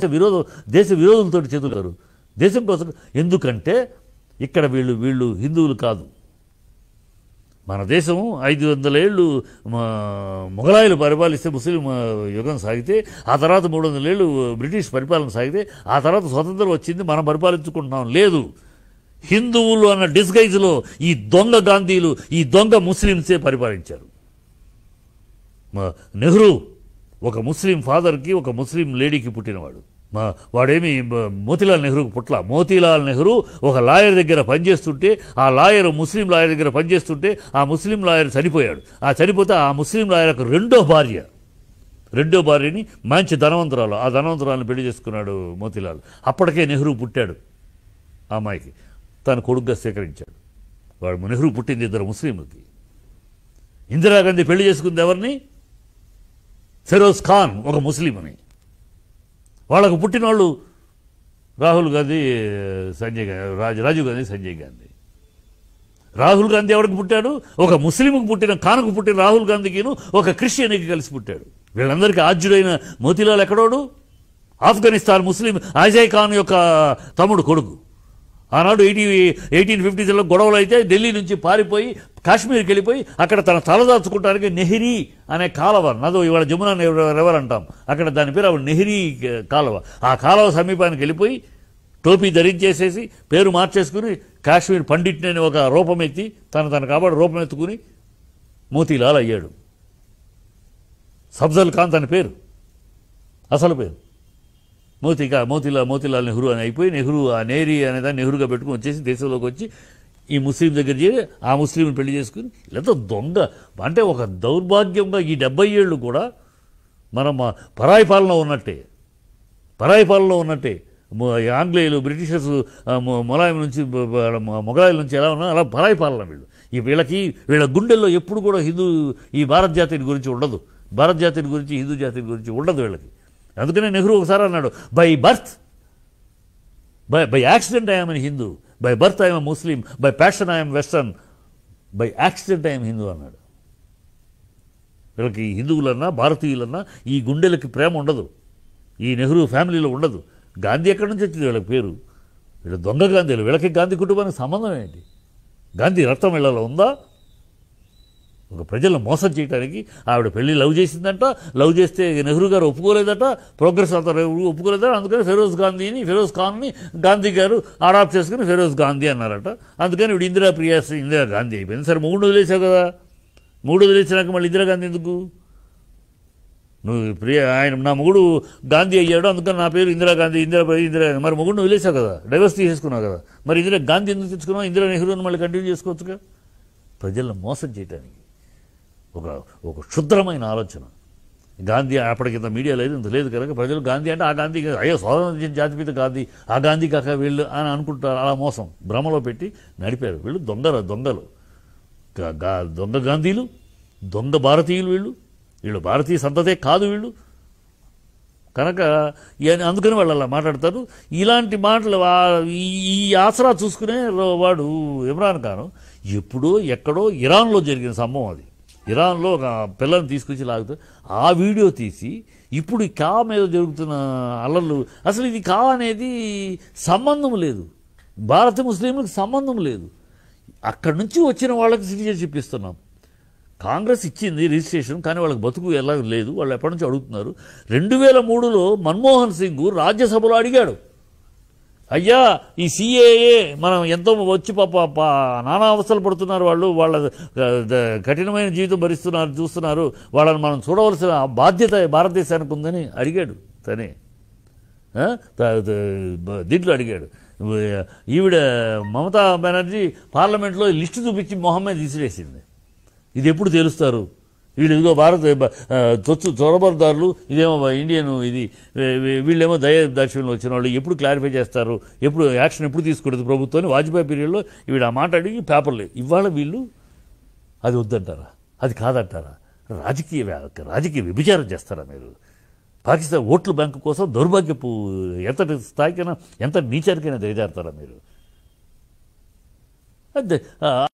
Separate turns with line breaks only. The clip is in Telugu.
దేశ విరోధం దేశ విరోధులతో చేతులు దేశం కోసం ఎందుకంటే ఇక్కడ వీళ్ళు వీళ్ళు హిందువులు కాదు మన దేశం ఐదు వందల ఏళ్ళు మొఘలాయిలు పరిపాలిస్తే ముస్లిం యుగం సాగితే ఆ తర్వాత మూడు వందల ఏళ్ళు బ్రిటిష్ పరిపాలన సాగితే ఆ తర్వాత స్వతంత్రం వచ్చింది మనం పరిపాలించుకుంటున్నాం లేదు హిందువులు అన్న డిస్గైజ్లో ఈ దొంగ గాంధీలు ఈ దొంగ ముస్లింసే పరిపాలించారు నెహ్రూ ఒక ముస్లిం ఫాదర్కి ఒక ముస్లిం లేడీకి పుట్టినవాడు వాడేమి మోతీలాల్ నెహ్రూకి పుట్ల మోతీలాల్ నెహ్రూ ఒక లాయర్ దగ్గర పనిచేస్తుంటే ఆ లాయర్ ముస్లిం లాయర్ దగ్గర పనిచేస్తుంటే ఆ ముస్లిం లాయర్ చనిపోయాడు ఆ చనిపోతే ఆ ముస్లిం లాయర్ రెండో భార్య రెండో భార్యని మంచి ధనవంతురాలు ఆ ధనవంతురాలను పెళ్లి చేసుకున్నాడు మోతీలాల్ అప్పటికే నెహ్రూ పుట్టాడు ఆ అమ్మాయికి తన కొడుగ్గా స్వీకరించాడు వాడు నెహ్రూ పుట్టింది ఇద్దరు ముస్లింలకి ఇందిరాగాంధీ పెళ్లి చేసుకుంది ఎవరిని ఫిరోజ్ ఖాన్ ఒక ముస్లిం అని వాళ్ళకు పుట్టిన వాళ్ళు రాహుల్ గాంధీ సంజయ్ గాంధీ రాజ్ రాజీవ్ గాంధీ సంజయ్ గాంధీ రాహుల్ గాంధీ ఎవరికి పుట్టాడు ఒక ముస్లింకు పుట్టిన ఖాన్కు పుట్టిన రాహుల్ గాంధీకిను ఒక క్రిస్టియన్కి కలిసి పుట్టాడు వీళ్ళందరికీ ఆజ్యుడైన మోతిలాల్ ఎక్కడోడు ఆఫ్ఘనిస్తాన్ ముస్లిం ఆజయ్ ఖాన్ యొక్క తమ్ముడు కొడుకు ఆనాడు ఎయిటీ ఎయిటీన్ ఫిఫ్టీస్లో గొడవలు అయితే ఢిల్లీ నుంచి పారిపోయి కాశ్మీర్కి వెళ్ళిపోయి అక్కడ తన తలదాచుకోవడానికి నెహ్రీ అనే కాలవ నదో ఇవాళ జమునా రివర్ అంటాం అక్కడ దాని పేరు ఆవిడ నెహ్రీ కాలవ ఆ కాలవ సమీపానికి వెళ్ళిపోయి టోపీ ధరించేసేసి పేరు మార్చేసుకుని కాశ్మీర్ పండిట్ని అని ఒక రూపమెత్తి తను తను కాబట్టి రూపమెత్తుకుని మోతీలాల్ అయ్యాడు సబ్జల్ ఖాన్ తన పేరు అసలు పేరు మోతికా మోతిలా మోతిలాల్ నెహ్రూ అని అయిపోయి నెహ్రూ ఆ అనే దాన్ని నెహ్రూగా పెట్టుకుని వచ్చేసి దేశంలోకి వచ్చి ఈ ముస్లిం దగ్గర చేరి ఆ ముస్లింని పెళ్లి చేసుకుని లేదా దొంగ అంటే ఒక దౌర్భాగ్యంగా ఈ డెబ్బై ఏళ్ళు కూడా మనం పరాయి పాలన ఉన్నట్టే పరాయి పాలన ఉన్నట్టే ఆంగ్లేయులు బ్రిటిషర్స్ మొలాయం నుంచి మొఘలాయిల నుంచి ఎలా ఉన్నా అలా పరాయి పాలన వీళ్ళు ఈ వీళ్ళకి వీళ్ళ గుండెల్లో ఎప్పుడు కూడా హిందూ ఈ భారత జాతిని గురించి ఉండదు భారత జాతిని గురించి హిందూ జాతిని గురించి ఉండదు వీళ్ళకి అందుకనే నెహ్రూ ఒకసారి అన్నాడు by birth by by accident I'm Hindu by birth I'm Muslim by passion I'm western by accident I'm Hindu అన్నాడు వీళ్ళకి హిందువులన్నా భారతీయులన్నా ఈ గుండెలకి ప్రేమ ఉండదు ఈ నెహ్రూ ఫ్యామిలీలో ఉండదు గాంధీ ఎక్కడి నుంచి వచ్చింది వీళ్ళకి పేరు వీళ్ళు దొంగ గాంధీలు వీళ్ళకి గాంధీ కుటుంబానికి సంబంధం ఏంటి గాంధీ రక్తం వీళ్ళలో ఉందా ఒక ప్రజలను మోసం చేయడానికి ఆవిడ పెళ్లి లవ్ చేసిందంట లవ్ చేస్తే నెహ్రూ గారు ఒప్పుకోలేదట ప్రోగ్రెస్ అవుతారు ఒప్పుకోలేదట అందుకని ఫిరోజ్ గాంధీని ఫిరోజ్ ఖాన్ని గాంధీ గారు ఆడాప్ట్ చేసుకుని ఫిరోజ్ గాంధీ అన్నారట అందుకని ఇప్పుడు ఇందిరా ప్రియాస్ ఇందిరా గాంధీ అయిపోయింది సరే మూడు వదిలేసావు కదా మూడు వదిలేసినాక మళ్ళీ ఇందిరాగాంధీ ఎందుకు నువ్వు ప్రియ ఆయన నా మొగుడు గాంధీ అయ్యాడు అందుకని నా పేరు ఇందిరాగాంధీ ఇందిరా ఇందిరా మరి మొగుడు వదిలేసావు కదా డైవర్స్ తీసేసుకున్నావు కదా మరి ఇందిరా గాంధీ ఎందుకు తెచ్చుకున్నావు ఇందిరా నెహ్రూని మళ్ళీ కంటిన్యూ చేసుకోవచ్చుగా ప్రజలను మోసం చేయడానికి ఒక ఒక క్షుద్రమైన ఆలోచన గాంధీ అప్పటికి ఇంత మీడియా లేదు ఇంత లేదు కనుక ప్రజలు గాంధీ అంటే ఆ గాంధీ అయ్యో స్వాతంత్ర జాతిపిత గాంధీ ఆ గాంధీ కాక వీళ్ళు అని అనుకుంటారు అలా మోసం భ్రమలో పెట్టి నడిపారు వీళ్ళు దొంగలు దొంగలు దొంగ గాంధీలు దొంగ భారతీయులు వీళ్ళు వీళ్ళు భారతీయ సంతతే కాదు వీళ్ళు కనుక అందుకని వాళ్ళు అలా మాట్లాడతారు ఇలాంటి మాటలు ఈ ఆసరా చూసుకునే వాడు ఇమ్రాన్ ఖాన్ ఎప్పుడో ఎక్కడో ఇరాన్లో జరిగిన సంభవం అది ఇరాన్లో ఒక పిల్లని తీసుకొచ్చి లాగుతూ ఆ వీడియో తీసి ఇప్పుడు ఈ కా మీద జరుగుతున్న అల్లర్లు అసలు ఇది కా అనేది సంబంధం లేదు భారత ముస్లింలకు సంబంధం లేదు అక్కడి నుంచి వచ్చిన వాళ్ళకి సిటిజన్షిప్ ఇస్తున్నాం కాంగ్రెస్ ఇచ్చింది రిజిస్ట్రేషన్ కానీ వాళ్ళకి బతుకు ఎలా లేదు వాళ్ళు ఎప్పటి నుంచి అడుగుతున్నారు రెండు వేల మూడులో మన్మోహన్ సింగ్ రాజ్యసభలో అడిగాడు అయ్యా ఈ సిఏఏ మనం ఎంతో వచ్చి పాప నానా అవస్థలు పడుతున్నారు వాళ్ళు వాళ్ళ కఠినమైన జీవితం భరిస్తున్నారు చూస్తున్నారు వాళ్ళని మనం చూడవలసిన బాధ్యత భారతదేశానికి ఉందని అడిగాడు తనే దీంట్లో అడిగాడు ఈవిడ మమతా బెనర్జీ పార్లమెంట్లో లిస్టు చూపించి మొహమ్మే తీసివేసింది ఇది ఎప్పుడు తెలుస్తారు వీళ్ళు ఇదో భారత తొత్తు చొరబరదారులు ఇదేమో ఇండియన్ ఇది వీళ్ళేమో దయ దక్షిణంలో వచ్చిన వాళ్ళు ఎప్పుడు క్లారిఫై చేస్తారు ఎప్పుడు యాక్షన్ ఎప్పుడు తీసుకుంటుంది ప్రభుత్వాన్ని వాజ్పేయి పీరియడ్లో వీడు ఆ మాట అడిగి పేపర్లు ఇవాళ వీళ్ళు అది వద్దంటారా అది కాదంటారా రాజకీయ రాజకీయ విభిచారం చేస్తారా మీరు పాకిస్తాన్ ఓట్ల బ్యాంకు కోసం దౌర్భాగ్యపు ఎంతటి స్థాయికైనా ఎంత నీచారికైనా దిగజారుతారా మీరు అదే